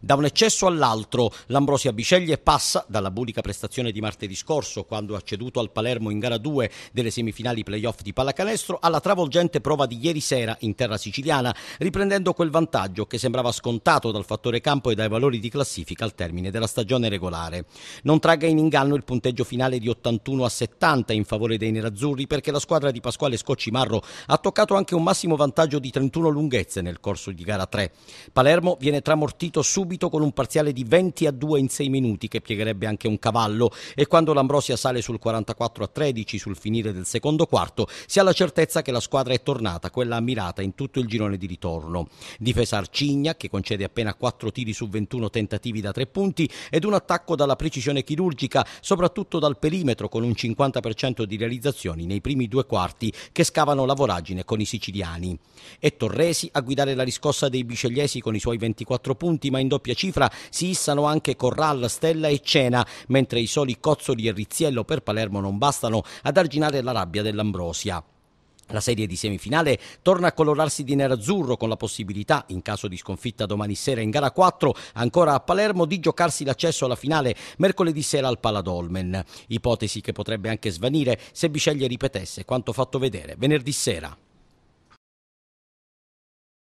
Da un eccesso all'altro, l'Ambrosia Biceglie passa dalla bulica prestazione di martedì scorso, quando ha ceduto al Palermo in gara 2 delle semifinali playoff di pallacanestro, alla travolgente prova di ieri sera in terra siciliana, riprendendo quel vantaggio che sembrava scontato dal fattore campo e dai valori di classifica al termine della stagione regolare. Non tragga in inganno il punteggio finale di 81 a 70 in favore dei nerazzurri perché la squadra di Pasquale Scoccimarro ha toccato anche un massimo vantaggio di 31 lunghezze nel corso di gara 3. Palermo viene tramortito subito subito con un parziale di 20 a 2 in 6 minuti che piegherebbe anche un cavallo e quando l'Ambrosia sale sul 44 a 13 sul finire del secondo quarto si ha la certezza che la squadra è tornata, quella ammirata in tutto il girone di ritorno. Difesa Arcigna che concede appena 4 tiri su 21 tentativi da 3 punti ed un attacco dalla precisione chirurgica soprattutto dal perimetro con un 50% di realizzazioni nei primi due quarti che scavano la voragine con i siciliani. E Torresi a guidare la riscossa dei bicegliesi con i suoi 24 punti ma in doppia cifra si issano anche Corral, Stella e Cena, mentre i soli Cozzoli e Riziello per Palermo non bastano ad arginare la rabbia dell'Ambrosia. La serie di semifinale torna a colorarsi di nerazzurro con la possibilità, in caso di sconfitta domani sera in gara 4, ancora a Palermo, di giocarsi l'accesso alla finale mercoledì sera al Paladolmen. Ipotesi che potrebbe anche svanire se Biceglie ripetesse quanto fatto vedere venerdì sera.